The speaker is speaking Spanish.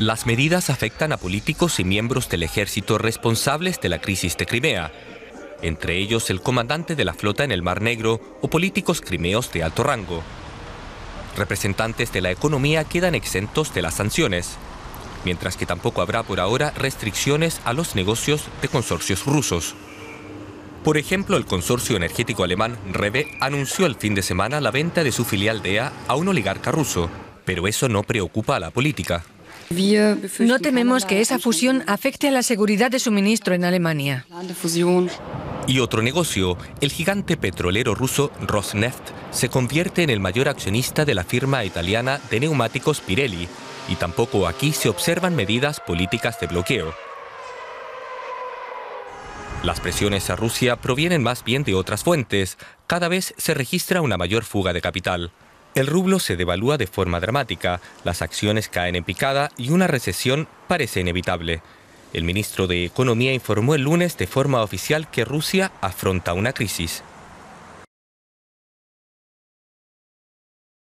Las medidas afectan a políticos y miembros del ejército responsables de la crisis de Crimea, entre ellos el comandante de la flota en el Mar Negro o políticos crimeos de alto rango. Representantes de la economía quedan exentos de las sanciones, mientras que tampoco habrá por ahora restricciones a los negocios de consorcios rusos. Por ejemplo, el consorcio energético alemán REBE anunció el fin de semana la venta de su filial DEA e a un oligarca ruso, pero eso no preocupa a la política. No tememos que esa fusión afecte a la seguridad de suministro en Alemania. Y otro negocio, el gigante petrolero ruso Rosneft se convierte en el mayor accionista de la firma italiana de neumáticos Pirelli, y tampoco aquí se observan medidas políticas de bloqueo. Las presiones a Rusia provienen más bien de otras fuentes, cada vez se registra una mayor fuga de capital. El rublo se devalúa de forma dramática, las acciones caen en picada y una recesión parece inevitable. El ministro de Economía informó el lunes de forma oficial que Rusia afronta una crisis.